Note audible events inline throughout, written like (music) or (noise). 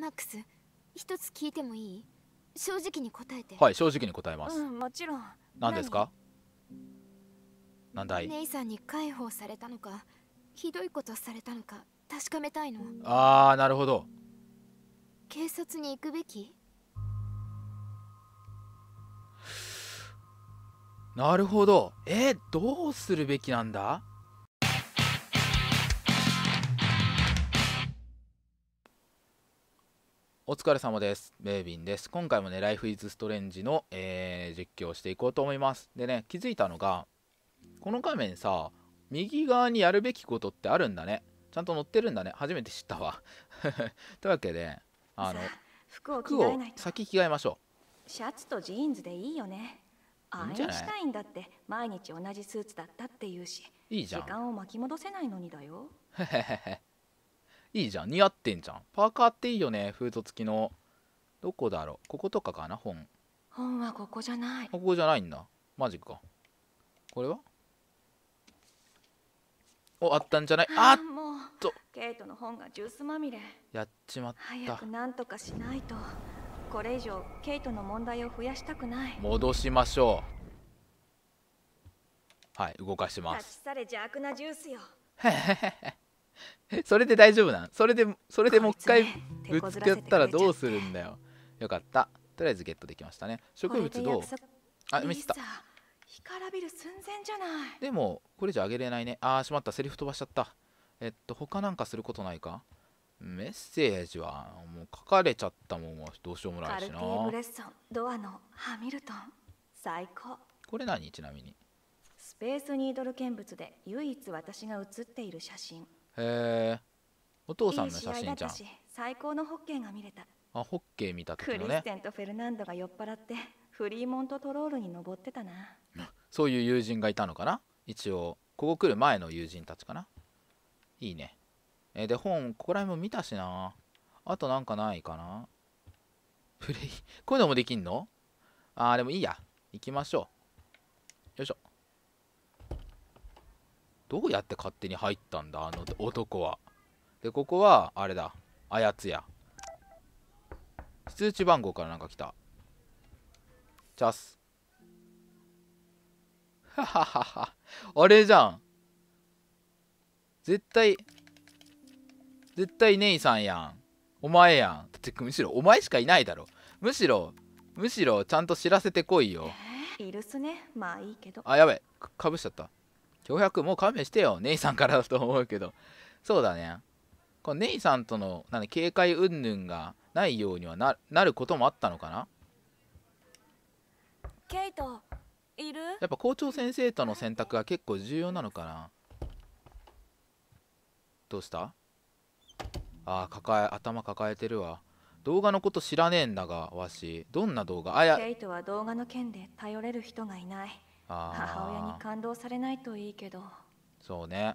マックス一つ聞いてもいい正直に答えてはい正直に答えます、うん、もちろん何ですか何だい姉さんに解放されたのかひどいことされたのか確かめたいのああなるほど警察に行くべきなるほどえー、どうするべきなんだお疲れ様です。メイビンです。今回もね、Life is Strange の、えー、実況をしていこうと思います。でね、気づいたのが、この画面さ、右側にやるべきことってあるんだね。ちゃんと載ってるんだね。初めて知ったわ。(laughs) というわけで、あの、服を着替えな服を先着替えましょう。シャツとジーンズでいいよね。アインシュタインだって毎日同じスーツだったっていうし、いいじゃん。時間を巻き戻せないのにだよ。へへへへ。いいじゃん。似合ってんじゃん。パーカーっていいよね。フード付きの。どこだろうこことかかな本。本はここじゃない。ここじゃないんだ。マジか。これはお、あったんじゃないあっとケイトの本がジュースまみれ。やっちまった。早くなんとかしないと。これ以上ケイトの問題を増やしたくない。戻しましょう。はい、動かします。立ち去れ邪悪なジュースよ。へへへへ。(laughs) それで大丈夫なんそれでそれでもう一回ぶつかったらどうするんだよよかったとりあえずゲットできましたね植物どうあミスった干からびる寸前じゃないでもこれじゃあげれないねあしまったセリフ飛ばしちゃったえっと他なんかすることないかメッセージはもう書かれちゃったもんはどうしようもないしなこれ何ちなみにスペースニードル見物で唯一私が写っている写真へえお父さんの写真じゃん最高のホッケーが見れたあホッケー見た時のねクリステンとフェルナンドが酔っ払ってフリーモントトロールに登ってたなそういう友人がいたのかな一応ここ来る前の友人たちかないいねえで本ここら辺も見たしなあとなんかないかなプレイ (laughs) こういうのもできんのあーでもいいや行きましょうよいしょどうやって勝手に入ったんだあの男はでここはあれだあやつや通知番号からなんか来たチャスはははあれじゃん絶対絶対ネイさんやんお前やんだってむしろお前しかいないだろむしろむしろちゃんと知らせてこいよいるすねまあいいけどあやべかぶしちゃった脅迫もう勘弁してよ。ネイさんからだと思うけど。そうだね。このネイさんとのなん警戒云々がないようにはななることもあったのかなケイトいるやっぱ校長先生との選択が結構重要なのかなどうしたああ抱え頭抱えてるわ動画のこと知らねえんだがわしどんな動画あやケイトは動画の件で頼れる人がいない母親に感動されないといいけどそうね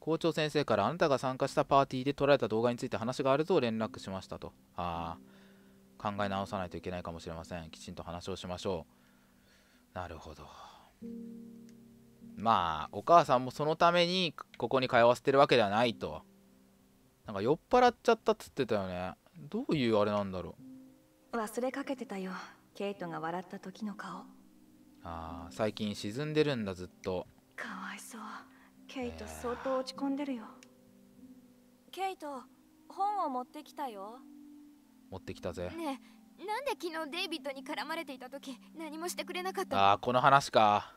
校長先生からあなたが参加したパーティーで撮られた動画について話があると連絡しましたとああ考え直さないといけないかもしれませんきちんと話をしましょうなるほどまあお母さんもそのためにここに通わせてるわけではないとなんか酔っ払っちゃったっつってたよねどういうあれなんだろう忘れかけてたよケイトが笑った時の顔ああ最近沈んでるんだずっとかわいそうケイト相当落ち込んでるよケイト本を持ってきたよ持ってきたぜねえなんで昨日デイビッドに絡まれていた時何もしてくれなかったああこの話か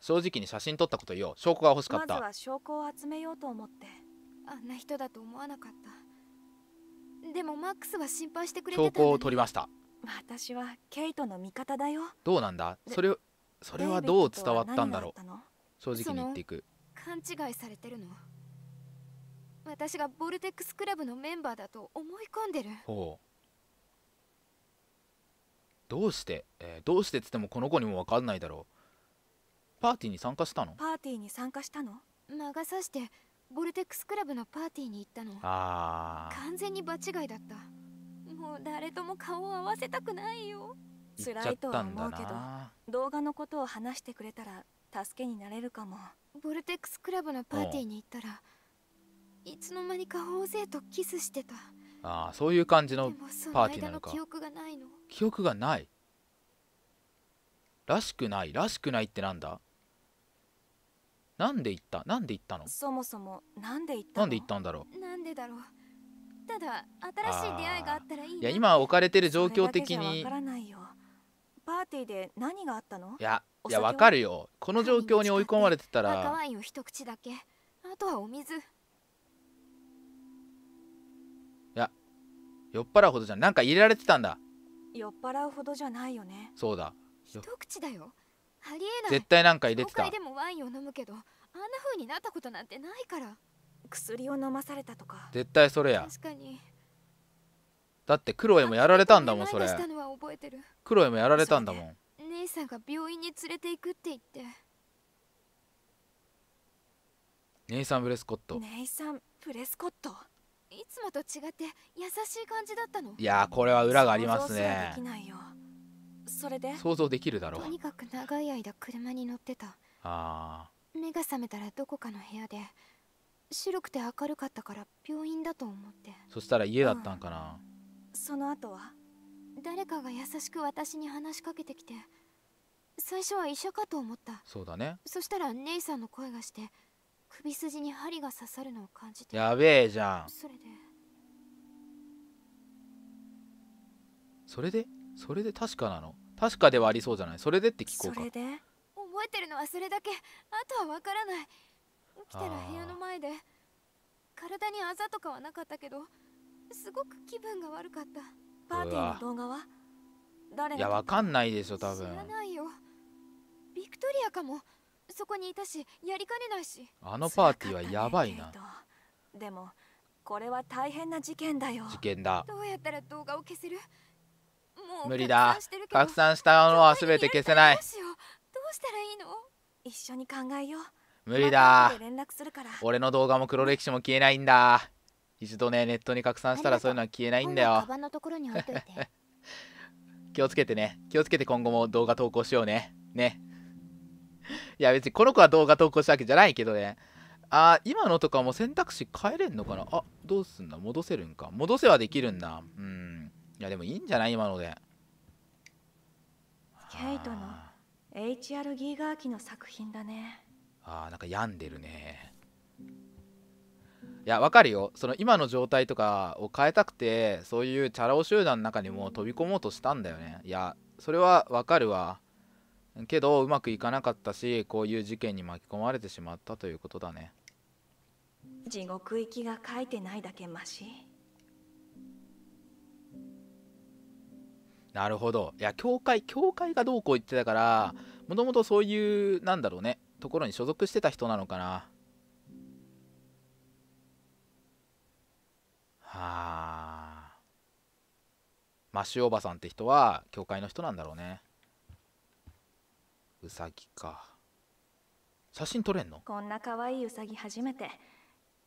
正直に写真撮ったこと言おう証拠が欲しかったまずは証拠を集めようと思ってあんな人だと思わなかったでもマックスは心配してくれてた、証拠を取りました私はケイトの味方だよどうなんだそれそれはどう伝わったんだろう正直に言っていく勘違いされてるの私がボルテックスクラブのメンバーだと思い込んでるほうどうして、えー、どうしてっつってもこの子にも分かんないだろうパーティーに参加したのパーティーに参加したの魔が差してボルテックスクラブのパーティーに行ったのあ完全に場違いだったもう誰とも顔を合わせたくないよ辛いとは思うけど動画のことを話してくれたら助けになれるかもボルテックスクラブのパーティーに行ったらいつの間にか大勢とキスしてたああそういう感じのパーティーなのか記憶がないの記憶がないらしくないらしくないってなんだなんで行ったなんで行ったのそもそもなんで行ったなんで行ったんだろうなんでだろうただ新しい出会いがあったらいいいや今置かれてる状況的にわからないよパーティーで何があったのいやいやわかるよこの状況に追い込まれてたら赤ワインを一口だけあとはお水いや酔っ払うほどじゃなんか入れられてたんだ酔っ払うほどじゃないよねそうだ一口だよ絶対なんか入れてたでもワインを飲むけどあんな風になったことなんてないから薬を飲まされたとか絶対それや確かにだってクロエもやられたんだもんそれクロエもやられたんだもん姉さんが病院に連れて行くって言ってネイサン・ブレスコットネイサン・ブレスコットいつもと違って優しい感じだったのいやこれは裏がありますね想像すらできないよそれで想像できるだろうとにかく長い間車に乗ってたああ目が覚めたらどこかの部屋で白くて明るかったから病院だと思ってそしたら家だったんかな、うん、その後は誰かが優しく私に話しかけてきて最初は医者かと思ったそうだねそしたら姉さんの声がして首筋に針が刺さるのを感じてやべえじゃんそれでそれでそれで確かなの確かではありそうじゃないそれでって聞こうか覚えてるのはそれだけあとはわからない起きたら部屋の前で体にあざとかはなかったけどすごく気分が悪かったパーティーの動画は誰いやわかんないでしょ多分知らないよビクトリアかもそこにいたしやりかねないしあのパーティーはやばいな、ね、でもこれは大変な事件だよ事件だどうやったら動画を消せる無理だ拡散したものは全て消せないどうしたらいいの一緒に考えよう無理だ俺の動画も黒歴史も消えないんだ一度ねネットに拡散したらそういうのは消えないんだよ気をつけてね気をつけて今後も動画投稿しようねねいや別にこの子は動画投稿したわけじゃないけどねあ今のとかも選択肢変えれんのかなあどうすんだ戻せるんか戻せはできるんだうんいやでもいいんじゃない今のでケイトの HR ギガー機の作品だねああ、なんか病んでるねいやわかるよその今の状態とかを変えたくてそういうチャラ男集団の中にも飛び込もうとしたんだよねいやそれはわかるわけどうまくいかなかったしこういう事件に巻き込まれてしまったということだね地獄行きが書いてないだけマシなるほど。いや、教会、教会がどうこう言ってたから、もともとそういう、なんだろうね、ところに所属してた人なのかな。はあ。マシおばさんって人は、教会の人なんだろうね。うさぎか。写真撮れんのこんな可愛いウサギ初めて。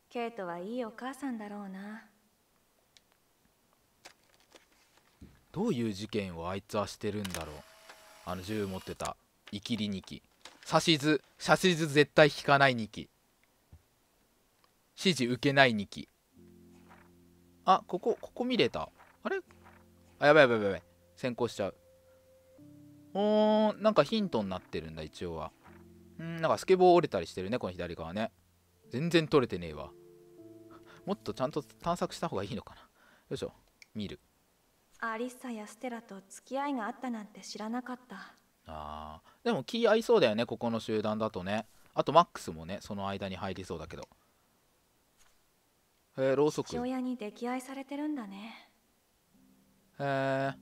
ケイトはいいお母さんだろうな。どういう事件をあいつはしてるんだろうあの銃持ってたイキリニキ指図指図絶対引かないニキ指示受けないニキあここここ見れたあれあやばいやばいやばい先行しちゃうおーなんかヒントになってるんだ一応はんんなんかスケボー折れたりしてるねこの左側ね全然取れてねえわもっとちゃんと探索した方がいいのかなよいしょ見るアリッサやステラと付き合いがあったなんて知らなかったあでも気合いそうだよねここの集団だとねあとマックスもねその間に入りそうだけどえー、ろうそく父親に溺愛されてるんだねへえは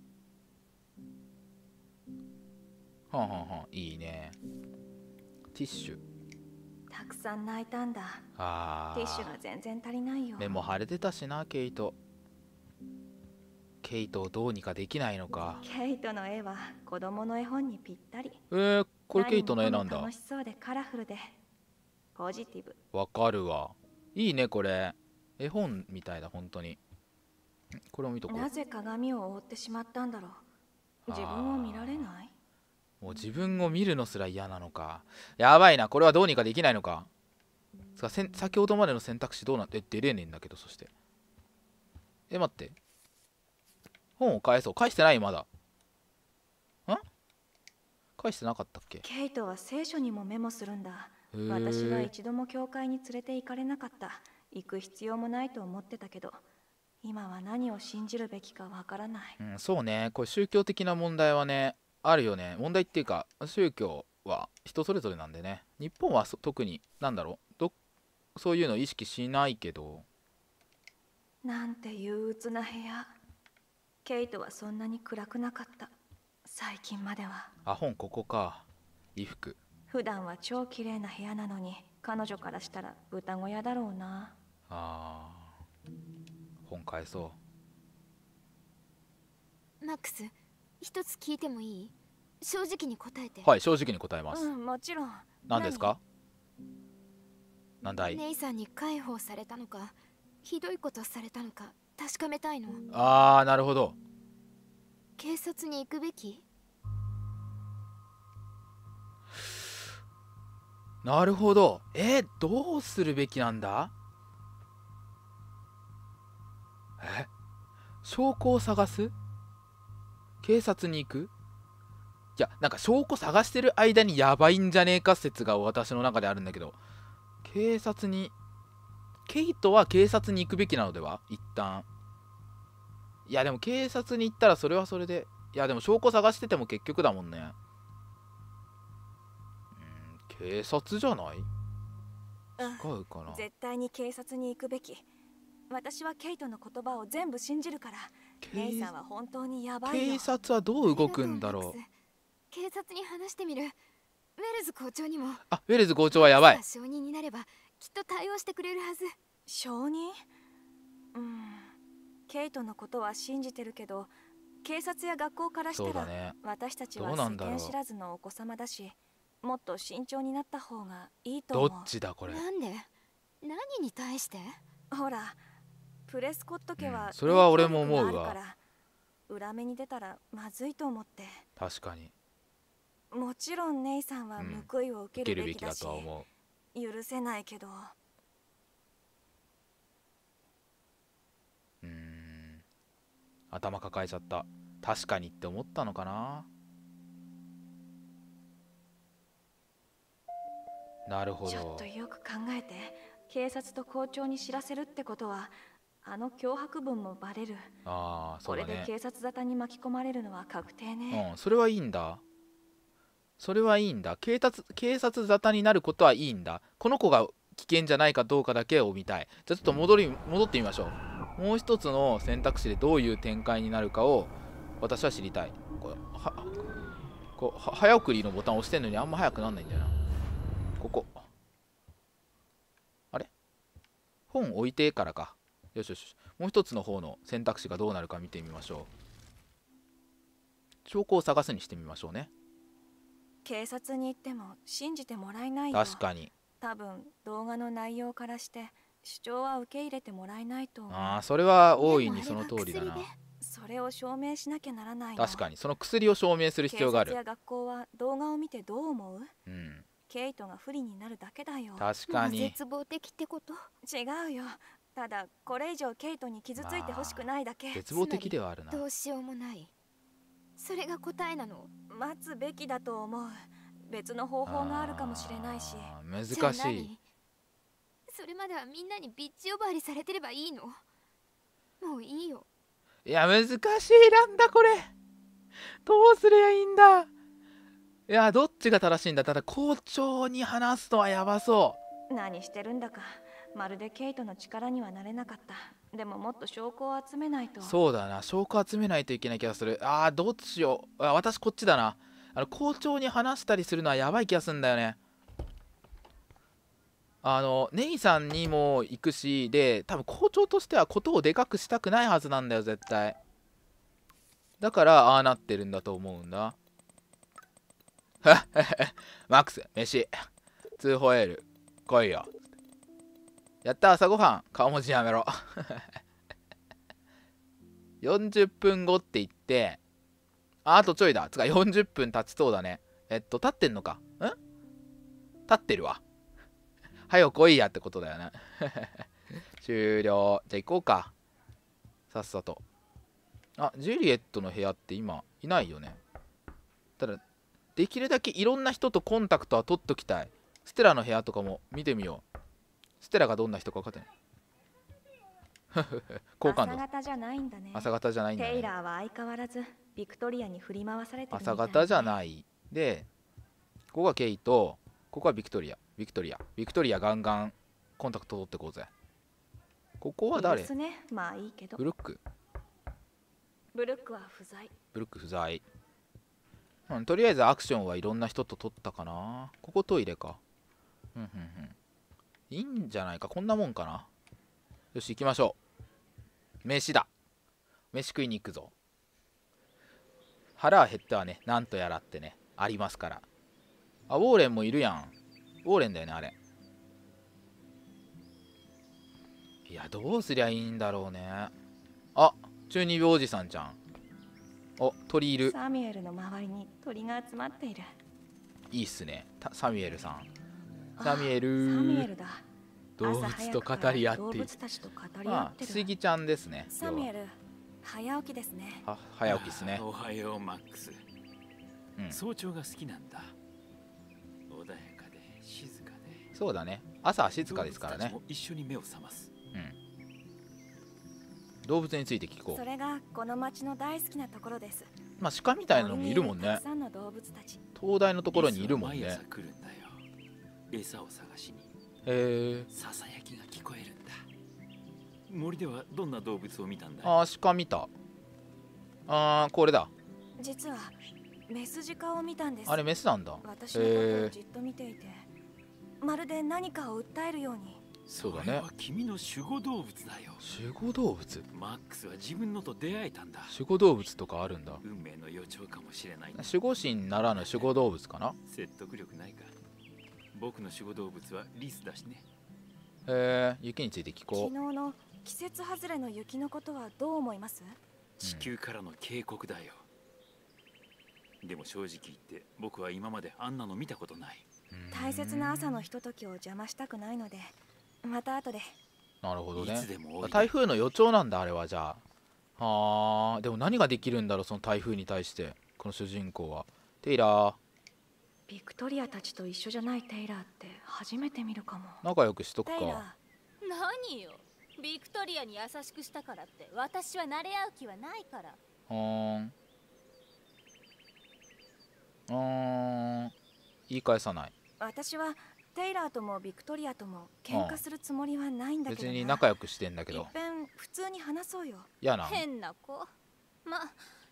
あはあ、はんいいねティッシュたくさん泣いたんだあティッシュが全然足りないよ目も腫れてたしなケイトケイトをどうにかできないのかケイトの絵は子供の絵本にぴったりえー、これケイトの絵なんだ楽しそうでカラフルでポジティブわかるわいいねこれ絵本みたいだ本当にこれを見とこうなぜ鏡を覆ってしまったんだろう自分を見られないもう自分を見るのすら嫌なのかやばいなこれはどうにかできないのかさ先ほどまでの選択肢どうなって出れねえんだけどそしてえ待って本を返そう返してないまだん返してなかったっけケイトは聖書にもメモするんだ私は一度も教会に連れて行かれなかった行く必要もないと思ってたけど今は何を信じるべきかわからない、うん、そうねこれ宗教的な問題はねあるよね問題っていうか宗教は人それぞれなんでね日本は特に何だろうどそういうの意識しないけどなんて憂鬱な部屋ケイトはそんなに暗くなかった最近まではあ本ここか衣服普段は超綺麗な部屋なのに彼女からしたら豚小屋だろうなあ本返そうマックス一つ聞いてもいい正直に答えてはい正直に答えます、うん、もちろん何ですか何だい姉さんに解放されたのかひどいことされたのか確かめたいのああなるほど警察に行くべきなるほどえー、どうするべきなんだえ証拠を探す警察に行くいやなんか証拠探してる間にやばいんじゃねえか説が私の中であるんだけど警察にケイトは警察に行くべきなのでは一旦いやでも警察に行ったらそれはそれでいやでも証拠探してても結局だもんねうん警察じゃない使うかな絶対に警察に行くべき私はケイトの言葉を全部信じるからケイさんは本当にやばい警察はどう動くんだろう警察に話してみるウェルズ校長にもあウェルズ校長はやばい証人になればきっと対応してくれるはず証人うんケイトのことは信じてるけど警察や学校からしたら、ね、私たちは世間知らずのお子様だしもっと慎重になった方がいいと思うどっちだこれなんで何に対してほらプレスコット家は、うん、それは俺も思うわ裏目に出たらまずいと思って確かにもちろん姉さんは報いを受けるべきだし、うん、きだと思う許せないけど頭抱えちゃった確かにって思ったのかななるほどちょっとよく考えて警察と校長に知らせるってことはあの脅迫文もバレるああそうね、これで警察沙汰に巻き込まれるのは確定ねうんそれはいいんだそれはいいんだ警察警察沙汰になることはいいんだこの子が危険じゃないかどうかだけを見たいじゃあちょっと戻り戻ってみましょうもう一つの選択肢でどういう展開になるかを私は知りたいこれはこは早送りのボタンを押してんのにあんま早くなんないんだよなここあれ本置いてからかよしよしもう一つの方の選択肢がどうなるか見てみましょう証拠を探すにしてみましょうね警察に行っても信じてもらえないよ確かに多分動画の内容からして主張は受け入れてもらえないとああそれは大いにその通りだなそれを証明しなきゃならない確かにその薬を証明する必要がある警察や学校は動画を見てどう思ううんケイトが不利になるだけだよ確かに絶望的ってこと違うよただこれ以上ケイトに傷ついてほしくないだけ、まあ、絶望的ではあるなどうしようもないそれが答えなの待つべきだと思う別の方法があるかもしれないし難しいそれまではみんなにビッチ呼ばわりされてればいいのもういいよいや難しいなんだこれどうすりゃいいんだいやどっちが正しいんだただ校長に話すのはやばそう何してるんだかまるでケイトの力にはなれなかったでももっと証拠を集めないとそうだな証拠集めないといけない気がするああ、どっちを。あ私こっちだなあの校長に話したりするのはやばい気がするんだよねあのネイさんにも行くしで多分校長としてはことをでかくしたくないはずなんだよ絶対だからああなってるんだと思うんだ (laughs) マックス飯通報エール来いよやった朝ごはん顔文字やめろ40 (laughs) 分後って言ってああとちょいだつか40分経ちそうだねえっと立ってんのかん立ってるわ早来いやってことだよね (laughs) 終了じゃあ行こうかさっさとあジュリエットの部屋って今いないよねただできるだけいろんな人とコンタクトは取っときたいステラの部屋とかも見てみようステラがどんな人か分かってない好感度朝方じゃないんだね朝方じゃないんだ、テイラーは相変わらずビクトリアに振り回されてね、朝方じゃないでここがケイとここはビクトリアビクトリアビクトリアガンガンコンタクト取ってこうぜここは誰、ね、まあいいけどブルックブルックは不在ブルック不在、うん、とりあえずアクションはいろんな人と取ったかなここトイレかうんうんうんいいんじゃないかこんなもんかなよし行きましょう飯だ飯食いに行くぞ腹は減ったわねなんとやらってねありますからあウォーレンもいるやんウォーレンだよねあれいやどうすりゃいいんだろうねあ中二病おじさんちゃんお鳥いるサミュエルの周りに鳥が集まっているいいっすねサミュエルさんサミュエルサミュエルだ動物と語り合って動物たちと語りちゃんですねサミュエル早起きですねあ早起きですねおはようマックス、うん、早朝が好きなんだそうだね朝静かですからね一緒に目を覚ます、うん、動物について聞こうそれがこの町の大好きなところですまあ鹿みたいなのもいるもんね灯台のところにいるもんね餌を探しにへえささやきが聞こえるんだ森ではどんな動物を見たんだああ、鹿見たああ、これだ実はメス鹿を見たんですあれメスなんだ私のことをじっと見ていて、えーまるで何かを訴えるようにそうだね君の守護動物だよ守護動物マックスは自分のと出会えたんだ守護動物とかあるんだ運命の予兆かもしれない守護神ならぬ守護動物かな説得力ないか僕の守護動物はリスだしねえー、雪について聞こう昨日の季節外れの雪のことはどう思います地球からの警告だよ、うん、でも正直言って僕は今まであんなの見たことない大切な朝のひとときを邪魔したくないのでまた後でなるほどね台風の予兆なんだあれはじゃあはあでも何ができるんだろうその台風に対してこの主人公はテイラービクトリアたちと一緒じゃないテイラーって初めて見るかも仲良くしとくか何よビクトリアに優しくしたからって私は慣れ合う気はないからほんうん言い返さない私はテイラーともビクトリアとも喧嘩するつもりはないんだけど、別に仲良くしてんだけど普通に話そうよ嫌な変な子ま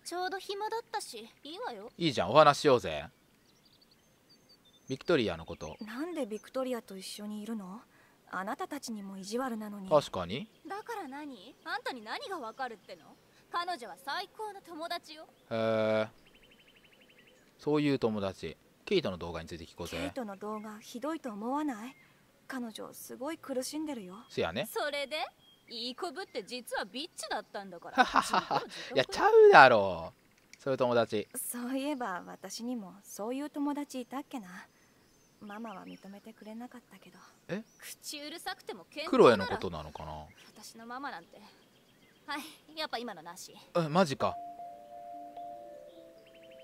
ちょうど暇だったしいいわよいいじゃんお話しようぜビクトリアのことなんでビクトリアと一緒にいるのあなたたちにも意地悪なのに確かにだから何あんたに何がわかるっての彼女は最高の友達よへえそういう友達ケイトの動画について聞こうぜケイトの動画ひどいと思わない彼女すごい苦しんでるよせやねそれでいい子ぶって実はビッチだったんだからいやちゃうだろうそういう友達そういえば私にもそういう友達いたっけなママは認めてくれなかったけどえ口うるさくてもクロエのことなのかな私のママなんてはいやっぱ今のなしえマジか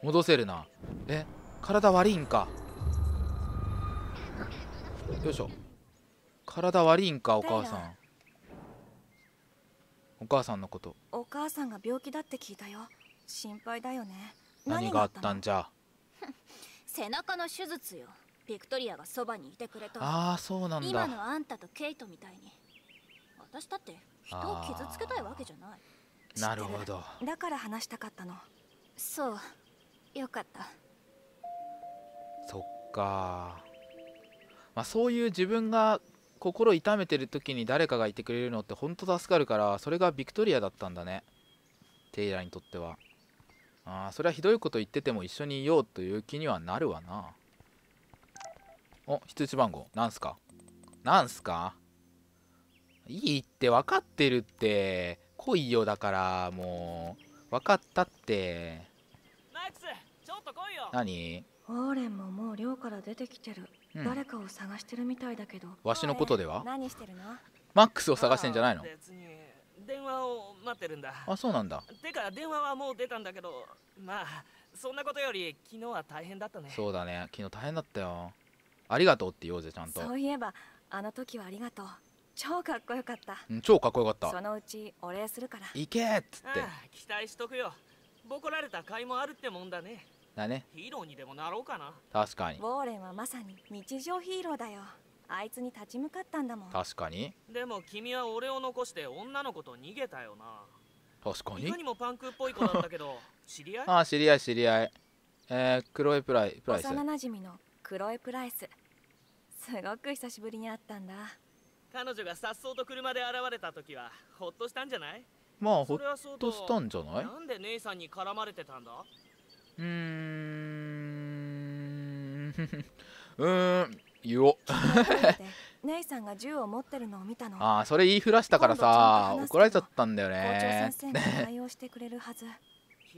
戻せるなえ体悪いんかよいしょ体悪いんかお母さんお母さんのことお母さんが病気だって聞いたよ心配だよね何があったんじゃ (laughs) 背中の手術よビクトリアがそばにいてくれたああそうなんだ今のあんたとケイトみたいに私だって人を傷つけたいわけじゃないなるほどだから話したかったのそうよかったそっかまあ、そういう自分が心痛めてる時に誰かがいてくれるのってほんと助かるからそれがビクトリアだったんだねテイラーにとってはあそれはひどいこと言ってても一緒にいようという気にはなるわなお羊番号なんすかなんすかいいって分かってるって来いよだからもう分かったってナイス何ウォーレンももう寮から出てきてる、うん、誰かを探してるみたいだけどわしのことでは何してるのマックスを探してんじゃないの別に電話を待ってるんだあそうなんだてか電話はもう出たんだけどまあそんなことより昨日は大変だったねそうだね昨日大変だったよありがとうって言おうぜちゃんとそういえばあの時はありがとう超かっこよかったうん超かっこよかったそのうちお礼するから行けっつって期待しとくよボコられた甲斐もあるってもんだねだねヒーローにでもなろうかな確かにウォーレンはまさに日常ヒーローだよあいつに立ち向かったんだもん確かにでも君は俺を残して女の子と逃げたよな確かにいにもパンクっぽい子だったけど (laughs) 知り合いああ知り合い知り合いえー、クロエプライプライス幼なじみのクロエプライスすごく久しぶりに会ったんだ彼女が颯爽と車で現れた時はほっとしたんじゃないまあほっとしたんじゃないなんで姉さんに絡まれてたんだうーん (laughs) うーん言おう姉さんが銃を持ってるのを見たのああそれ言いふらしたからさ怒られちゃったんだよね校長先生が対応してくれるはず昨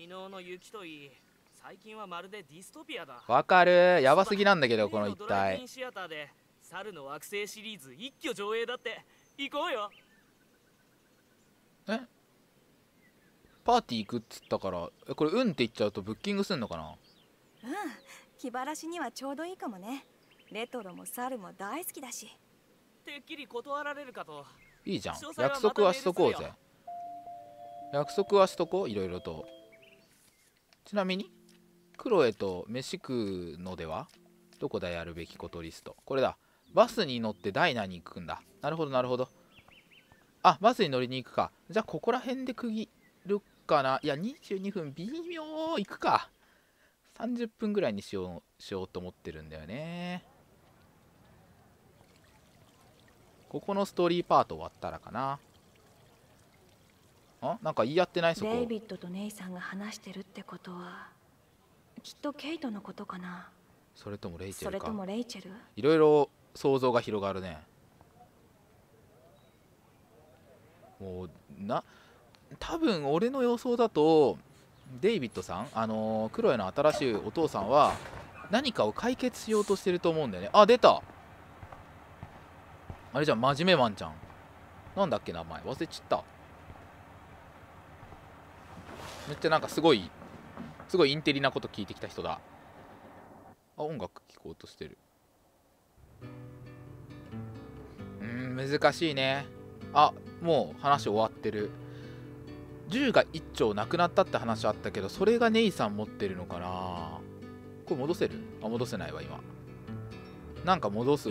日の雪といい最近はまるでディストピアだわかるやばすぎなんだけどこの一体シアターで猿の惑星シリーズ一挙上映だって行こうよえパーティー行くっつったからこれ「うん」って言っちゃうとブッキングすんのかなうん気晴らしにはちょうどいいかもねレトロも猿も大好きだしてっきり断られるかといいじゃん約束はしとこうぜ約束はしとこういろいろとちなみにクロエと飯食うのではどこでやるべきことリストこれだバスに乗ってダイナに行くんだなるほどなるほどあバスに乗りに行くかじゃあここら辺で釘かないや22分微妙行くか30分ぐらいにしようしようと思ってるんだよねここのストーリーパート終わったらかなあなんか言い合ってないそこデイビッドとネイさんが話してるってことはきっとケイトのことかなそれともレイチェルかそれともレイチェルいろいろ想像が広がるねもうな多分俺の予想だとデイビッドさん、あのー、クロエの新しいお父さんは何かを解決しようとしてると思うんだよねあ出たあれじゃん真面目ワンちゃんなんだっけ名前忘れちっためっちゃなんかすごいすごいインテリなこと聞いてきた人だあ音楽聴こうとしてるうん難しいねあもう話終わってる銃が1丁なくなったって話あったけどそれがネイさん持ってるのかなこれ戻せるあ戻せないわ今なんか戻す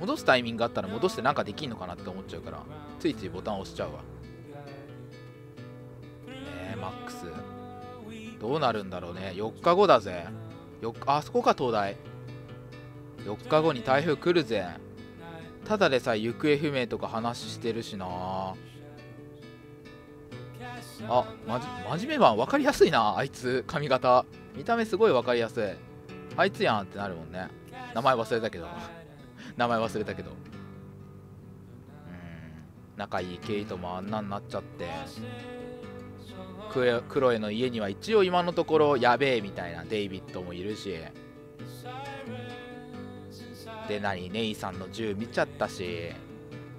戻すタイミングあったら戻してなんかできんのかなって思っちゃうからついついボタン押しちゃうわねえマックスどうなるんだろうね4日後だぜ4あそこか東大4日後に台風来るぜただでさえ行方不明とか話してるしなあまじ真面目版分かりやすいなあいつ髪型見た目すごい分かりやすいあいつやんってなるもんね名前忘れたけど (laughs) 名前忘れたけどうん仲いいケイトもあんなになっちゃってクロエの家には一応今のところやべえみたいなデイビッドもいるしで何ネイさんの銃見ちゃったし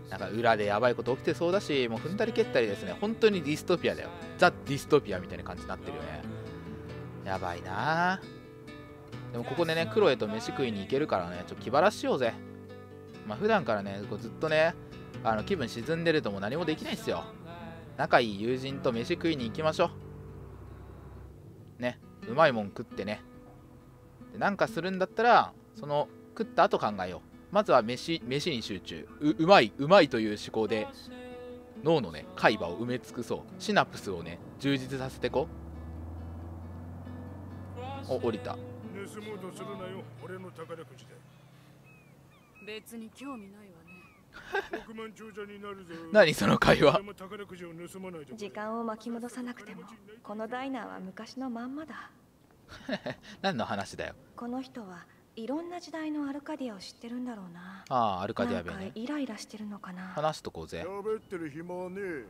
なんか裏でやばいこと起きてそうだし、もう踏んだり蹴ったりですね、本当にディストピアだよ。ザ・ディストピアみたいな感じになってるよね。やばいなでもここでね、クロエと飯食いに行けるからね、ちょっと気晴らしようぜ。まあ、普段からね、こうずっとね、あの気分沈んでるともう何もできないっすよ。仲いい友人と飯食いに行きましょう。ね、うまいもん食ってね。でなんかするんだったら、その食った後考えよう。まずは飯飯に集中うまいうまいという思考で脳のね海馬を埋め尽くそうシナプスをね充実させてこお降りた盗もうとするなよ俺の宝くじ別に興味ないわね億万長者になるぞ何その会話時間を巻き戻さなくてもこのダイナーは昔のまんまだ (laughs) 何の話だよこの人はいろんな時代のアルカディアを知ってるんだろうなああアルカディア弁ねイライラしてるのかな話すとこうぜ喋ってる暇はねえ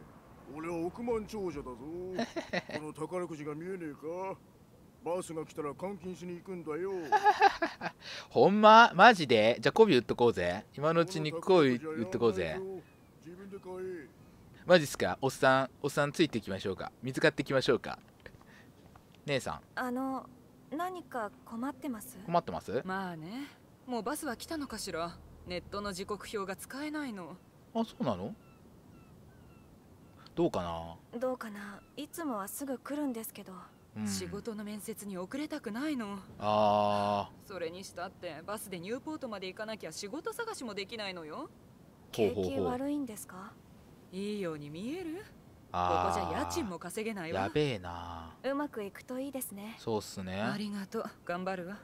俺は億万長者だぞこの宝くじが見えねえかバスが来たら監禁しに行くんだよ (laughs) ほんまマジでじゃあ媚び売っとこうぜ今のうちに媚び売っとこうぜ自分で買えマジっすかおっさんおっさんついていきましょうか見つかっていきましょうか姉さんあの何か困ってます困ってますまあねもうバスは来たのかしらネットの時刻表が使えないのあそうなのどうかなどうかないつもはすぐ来るんですけど、うん、仕事の面接に遅れたくないのああそれにしたってバスでニューポートまで行かなきゃ仕事探しもできないのよ景気悪いんですかいいように見えるここじゃ家賃も稼げないわやべえなうまくいくといいですねそうっすねありがとう頑張るわ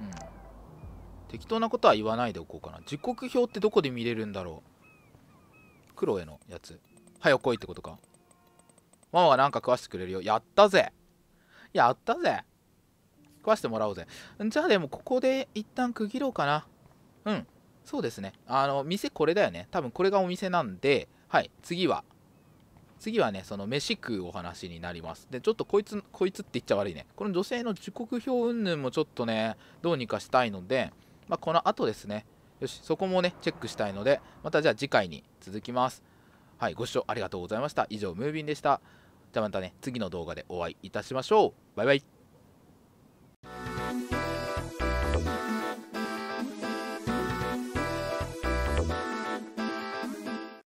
うん適当なことは言わないでおこうかな時刻表ってどこで見れるんだろうクロエのやつ早来いってことかママがなんか食わしてくれるよやったぜやったぜ食わしてもらおうぜじゃあでもここで一旦区切ろうかなうんそうですねあの店これだよね多分これがお店なんではい次は次はねその飯食うお話になりますでちょっとこいつこいつって言っちゃ悪いねこの女性の時刻表云々もちょっとねどうにかしたいので、まあ、この後ですねよしそこもねチェックしたいのでまたじゃあ次回に続きますはいご視聴ありがとうございました以上ムービンでしたじゃあまたね次の動画でお会いいたしましょうバイバイ